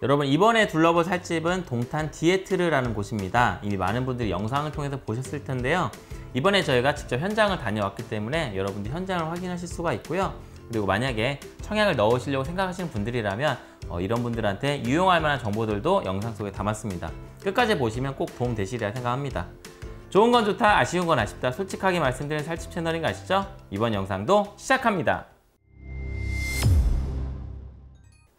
여러분 이번에 둘러볼 살집은 동탄 디에트르라는 곳입니다. 이미 많은 분들이 영상을 통해서 보셨을 텐데요. 이번에 저희가 직접 현장을 다녀왔기 때문에 여러분들 현장을 확인하실 수가 있고요. 그리고 만약에 청약을 넣으시려고 생각하시는 분들이라면 어, 이런 분들한테 유용할 만한 정보들도 영상 속에 담았습니다. 끝까지 보시면 꼭 도움 되시리라 생각합니다. 좋은 건 좋다, 아쉬운 건 아쉽다 솔직하게 말씀드리 살집 채널인 거 아시죠? 이번 영상도 시작합니다.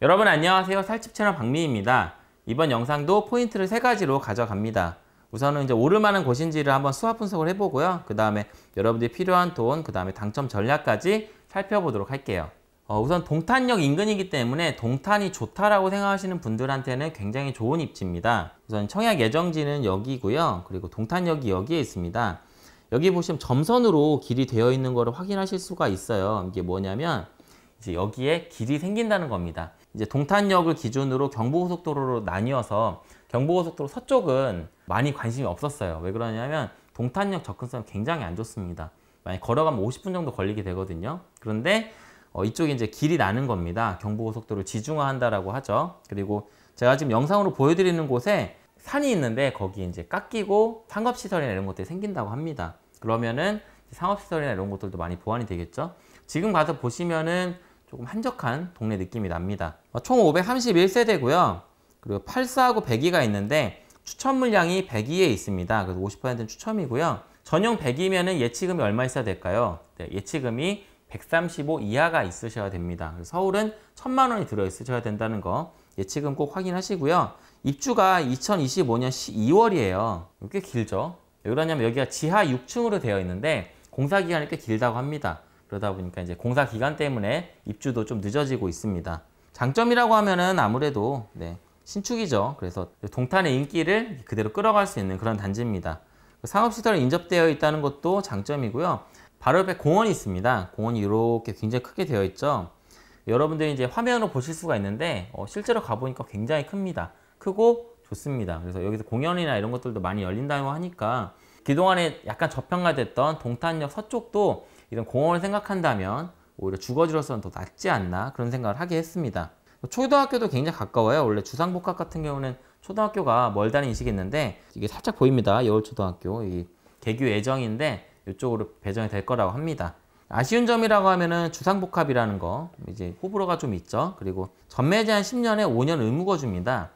여러분 안녕하세요 살집 채널 박미입니다 이번 영상도 포인트를 세 가지로 가져갑니다 우선은 이제 오를만한 곳인지를 한번 수화 분석을 해보고요 그 다음에 여러분들이 필요한 돈그 다음에 당첨 전략까지 살펴보도록 할게요 어, 우선 동탄역 인근이기 때문에 동탄이 좋다라고 생각하시는 분들한테는 굉장히 좋은 입지입니다. 우선 청약 예정지는 여기고요. 그리고 동탄역이 여기에 있습니다. 여기 보시면 점선으로 길이 되어 있는 것을 확인하실 수가 있어요. 이게 뭐냐면 이제 여기에 길이 생긴다는 겁니다. 이제 동탄역을 기준으로 경부고속도로로 나뉘어서 경부고속도로 서쪽은 많이 관심이 없었어요. 왜 그러냐면 동탄역 접근성 굉장히 안 좋습니다. 만약 걸어가면 50분 정도 걸리게 되거든요. 그런데 어, 이쪽에 이제 길이 나는 겁니다. 경부고속도로 지중화한다라고 하죠. 그리고 제가 지금 영상으로 보여드리는 곳에 산이 있는데 거기 이제 깎이고 상업시설이나 이런 것들이 생긴다고 합니다. 그러면은 상업시설이나 이런 것들도 많이 보완이 되겠죠. 지금 가서 보시면은 조금 한적한 동네 느낌이 납니다. 어, 총 531세대고요. 그리고 84하고 102가 있는데 추첨 물량이 102에 있습니다. 그래서 50%는 추첨이고요. 전용 100이면 예치금이 얼마 있어야 될까요? 네, 예치금이 135 이하가 있으셔야 됩니다. 서울은 1 0 0 0만 원이 들어 있으셔야 된다는 거 예치금 꼭 확인하시고요. 입주가 2025년 1 2월이에요. 꽤 길죠? 왜 그러냐면 여기가 지하 6층으로 되어 있는데 공사 기간이 꽤 길다고 합니다. 그러다 보니까 이제 공사 기간 때문에 입주도 좀 늦어지고 있습니다. 장점이라고 하면은 아무래도 네, 신축이죠. 그래서 동탄의 인기를 그대로 끌어갈 수 있는 그런 단지입니다. 그 상업시설에 인접되어 있다는 것도 장점이고요. 바로 옆에 공원이 있습니다. 공원이 이렇게 굉장히 크게 되어 있죠. 여러분들이 이제 화면으로 보실 수가 있는데 어, 실제로 가보니까 굉장히 큽니다. 크고 좋습니다. 그래서 여기서 공연이나 이런 것들도 많이 열린다고 하니까 기동안에 약간 저평가됐던 동탄역 서쪽도 이런 공헌을 생각한다면 오히려 주거지로서는 더 낫지 않나 그런 생각을 하게 했습니다. 초등학교도 굉장히 가까워요. 원래 주상복합 같은 경우는 초등학교가 멀다는 인식이 있는데 이게 살짝 보입니다. 여울초등학교 이 개교 예정인데 이쪽으로 배정이 될 거라고 합니다. 아쉬운 점이라고 하면은 주상복합이라는 거 이제 호불호가 좀 있죠. 그리고 전매 제한 10년에 5년 의무가 줍니다.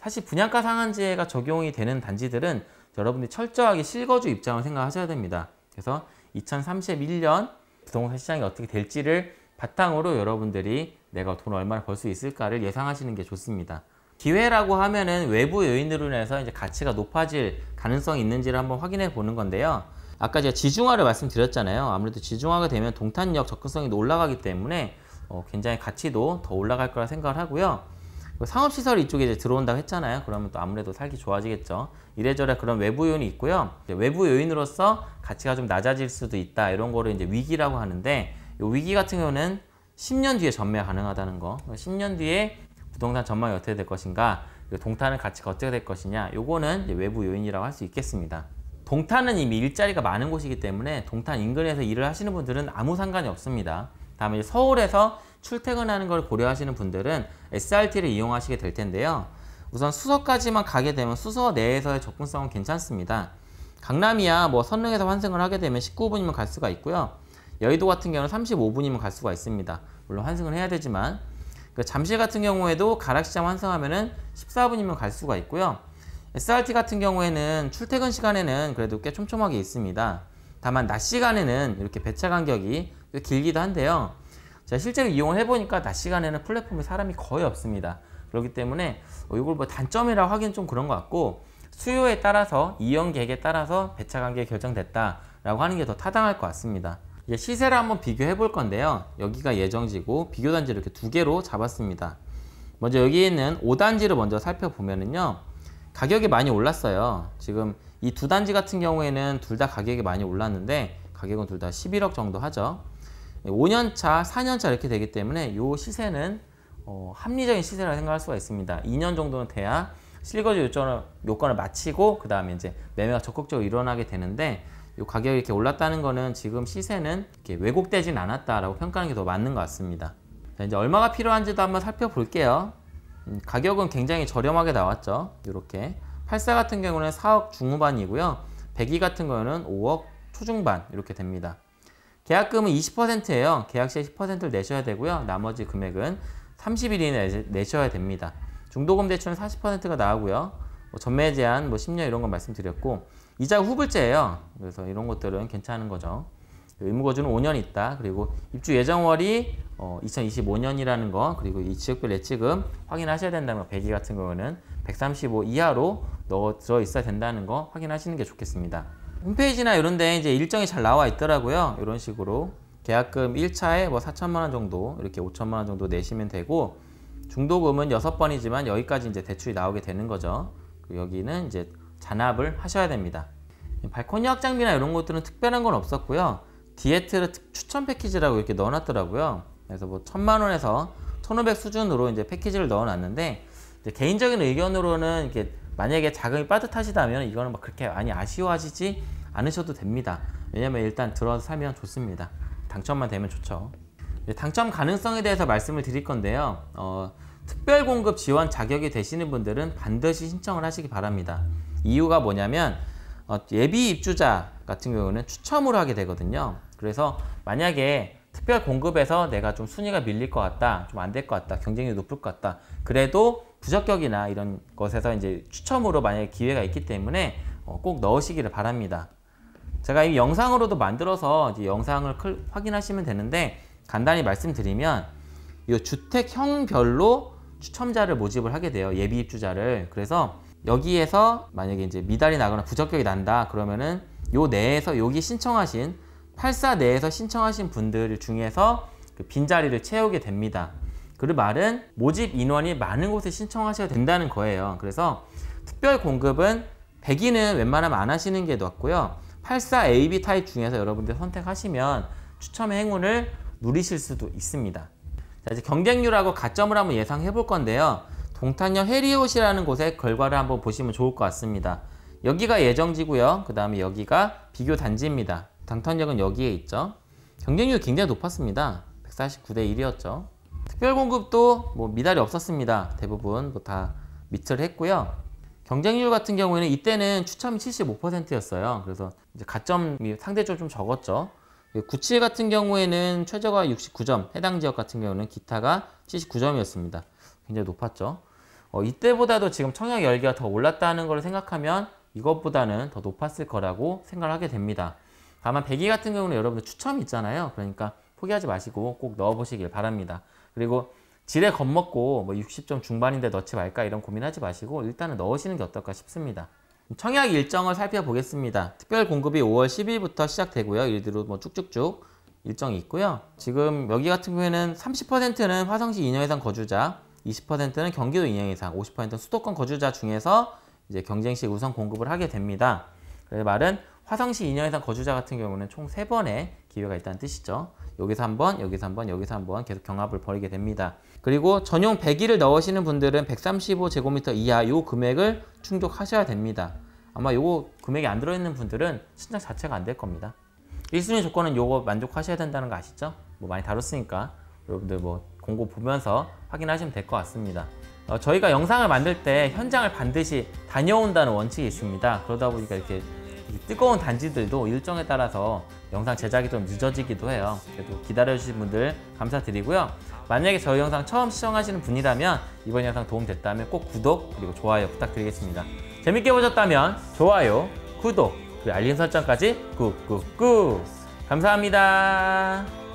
사실 분양가 상한제가 적용이 되는 단지들은 여러분들이 철저하게 실거주 입장을 생각하셔야 됩니다. 그래서 2031년 부동산 시장이 어떻게 될지를 바탕으로 여러분들이 내가 돈을얼마나벌 수 있을까를 예상하시는 게 좋습니다. 기회라고 하면은 외부 요인으로 인해서 이제 가치가 높아질 가능성이 있는지를 한번 확인해 보는 건데요. 아까 제가 지중화를 말씀드렸잖아요. 아무래도 지중화가 되면 동탄역 접근성이 올라가기 때문에 어, 굉장히 가치도 더 올라갈 거라 생각을 하고요. 그 상업시설 이쪽에 이제 들어온다고 했잖아요. 그러면 또 아무래도 살기 좋아지겠죠. 이래저래 그런 외부 요인이 있고요. 외부 요인으로서 가치가 좀 낮아질 수도 있다. 이런 거를 이제 위기라고 하는데 이 위기 같은 경우는 10년 뒤에 전매 가능하다는 거. 10년 그러니까 뒤에 부동산 전망이 어떻게 될 것인가, 그 동탄은 가치가 어떻게 될 것이냐, 요거는 외부 요인이라고 할 수 있겠습니다. 동탄은 이미 일자리가 많은 곳이기 때문에 동탄 인근에서 일을 하시는 분들은 아무 상관이 없습니다. 다음에 서울에서 출퇴근하는 걸 고려하시는 분들은 SRT를 이용하시게 될 텐데요. 우선 수서까지만 가게 되면 수서 내에서의 접근성은 괜찮습니다. 강남이야 뭐 선릉에서 환승을 하게 되면 19분이면 갈 수가 있고요. 여의도 같은 경우는 35분이면 갈 수가 있습니다. 물론 환승을 해야 되지만 그 잠실 같은 경우에도 가락시장 환승하면은 14분이면 갈 수가 있고요. SRT 같은 경우에는 출퇴근 시간에는 그래도 꽤 촘촘하게 있습니다. 다만 낮 시간에는 이렇게 배차 간격이 길기도 한데요. 제가 실제로 이용을 해보니까 낮 시간에는 플랫폼에 사람이 거의 없습니다. 그렇기 때문에 어, 이걸 뭐 단점이라 하긴 좀 그런 것 같고 수요에 따라서 이용 계획에 따라서 배차 관계 결정됐다라고 하는 게 더 타당할 것 같습니다. 이제 시세를 한번 비교해 볼 건데요. 여기가 예정지고 비교 단지를 이렇게 두 개로 잡았습니다. 먼저 여기 있는 5단지를 먼저 살펴보면은요. 가격이 많이 올랐어요. 지금 이 두 단지 같은 경우에는 둘 다 가격이 많이 올랐는데 가격은 둘 다 11억 정도 하죠. 5년차, 4년차 이렇게 되기 때문에 이 시세는 어, 합리적인 시세라고 생각할 수가 있습니다. 2년 정도는 돼야 실거주 요건을, 요건을 마치고 그 다음에 이제 매매가 적극적으로 일어나게 되는데 이 가격이 이렇게 올랐다는 거는 지금 시세는 이렇게 왜곡되진 않았다라고 평가하는 게 더 맞는 것 같습니다. 자, 이제 얼마가 필요한지도 한번 살펴볼게요. 음, 가격은 굉장히 저렴하게 나왔죠. 이렇게 84 같은 경우는 4억 중후반이고요. 102 같은 경우는 5억 초중반 이렇게 됩니다. 계약금은 20%예요. 계약 시에 10%를 내셔야 되고요. 나머지 금액은 30일 이내에 내셔야 됩니다. 중도금 대출은 40%가 나오고요. 뭐 전매 제한, 뭐 10년 이런 거 말씀드렸고 이자 후불제예요. 그래서 이런 것들은 괜찮은 거죠. 의무거주는 5년 있다. 그리고 입주 예정월이 어, 2025년이라는 거 그리고 이 지역별 예치금 확인하셔야 된다는 거 배기 같은 거우는135 이하로 넣어 들어 있어야 된다는 거 확인하시는 게 좋겠습니다. 홈페이지나 이런 데 이제 일정이 잘 나와 있더라고요. 이런 식으로 계약금 1차에 뭐 4천만 원 정도 이렇게 5천만 원 정도 내시면 되고 중도금은 6번이지만 여기까지 이제 대출이 나오게 되는 거죠. 여기는 이제 잔압을 하셔야 됩니다. 발코니 확장비나 이런 것들은 특별한 건 없었고요. 디에트를 추천 패키지라고 이렇게 넣어놨더라고요. 그래서 뭐 천만 원에서 1500 수준으로 이제 패키지를 넣어놨는데 개인적인 의견으로는 이렇게 만약에 자금이 빠듯하시다면 이거는 막 그렇게 많이 아쉬워하시지 않으셔도 됩니다. 왜냐면 일단 들어서 와 살면 좋습니다. 당첨만 되면 좋죠. 네, 당첨 가능성에 대해서 말씀을 드릴 건데요. 어, 특별 공급 지원 자격이 되시는 분들은 반드시 신청을 하시기 바랍니다. 이유가 뭐냐면 어, 예비 입주자 같은 경우는 추첨으로 하게 되거든요. 그래서 만약에 특별 공급에서 내가 좀 순위가 밀릴 것 같다, 좀 안 될 것 같다, 경쟁률이 높을 것 같다. 그래도 부적격이나 이런 것에서 이제 추첨으로 만약에 기회가 있기 때문에 어, 꼭 넣으시기를 바랍니다. 제가 이 영상으로도 만들어서 이제 영상을 클, 확인하시면 되는데 간단히 말씀드리면 이 주택형별로 추첨자를 모집을 하게 돼요. 예비 입주자를. 그래서 여기에서 만약에 이제 미달이 나거나 부적격이 난다 그러면은 요 내에서 여기 신청하신 84 내에서 신청하신 분들 중에서 그 빈자리를 채우게 됩니다. 그 말은 모집 인원이 많은 곳에 신청하셔야 된다는 거예요. 그래서 특별 공급은 1 0 0인은 웬만하면 안 하시는 게 낫고요. 84AB 타입 중에서 여러분들 선택하시면 추첨의 행운을 누리실 수도 있습니다. 자, 이제 경쟁률하고 가점을 한번 예상해 볼 건데요. 동탄역 해리옷이라는 곳의 결과를 한번 보시면 좋을 것 같습니다. 여기가 예정지고요. 그 다음에 여기가 비교 단지입니다. 당탄역은 여기에 있죠. 경쟁률이 굉장히 높았습니다. 149대 1이었죠. 특별공급도 뭐 미달이 없었습니다. 대부분 뭐다 미처를 했고요. 경쟁률 같은 경우에는 이때는 추첨이 75%였어요. 그래서 이제 가점이 상대적으로 좀 적었죠. 그 구치 같은 경우에는 최저가 69점, 해당 지역 같은 경우는 기타가 79점이었습니다. 굉장히 높았죠. 어, 이때보다도 지금 청약 열기가 더 올랐다는 걸 생각하면 이것보다는 더 높았을 거라고 생각하게 을 됩니다. 다만 100위 같은 경우는 여러분들 추첨이 있잖아요. 그러니까 포기하지 마시고 꼭 넣어보시길 바랍니다. 그리고 지레 겁먹고 뭐 60점 중반인데 넣지 말까 이런 고민하지 마시고 일단은 넣으시는 게 어떨까 싶습니다. 청약 일정을 살펴보겠습니다. 특별 공급이 5월 10일부터 시작되고요. 일대로 뭐 쭉쭉쭉 일정이 있고요. 지금 여기 같은 경우에는 30%는 화성시 2년 이상 거주자, 20%는 경기도 2년 이상, 50%는 수도권 거주자 중에서 이제 경쟁식 우선 공급을 하게 됩니다. 그래서 말은 화성시 2년 이상 거주자 같은 경우는 총 3번의 기회가 있다는 뜻이죠. 여기서 한번 여기서 한번 여기서 한번 계속 경합을 벌이게 됩니다. 그리고 전용 100일을 넣으시는 분들은 135제곱미터 이하 요 금액을 충족하셔야 됩니다. 아마 요거 금액이 안 들어있는 분들은 신청 자체가 안 될 겁니다. 1순위 조건은 요거 만족하셔야 된다는 거 아시죠? 뭐 많이 다뤘으니까 여러분들 뭐 공고 보면서 확인하시면 될 것 같습니다. 어, 저희가 영상을 만들 때 현장을 반드시 다녀온다는 원칙이 있습니다. 그러다 보니까 이렇게 뜨거운 단지들도 일정에 따라서 영상 제작이 좀 늦어지기도 해요. 그래도 기다려주신 분들 감사드리고요. 만약에 저희 영상 처음 시청하시는 분이라면 이번 영상 도움됐다면 꼭 구독 그리고 좋아요 부탁드리겠습니다. 재밌게 보셨다면 좋아요, 구독, 그리고 알림 설정까지 꾹꾹꾹 감사합니다.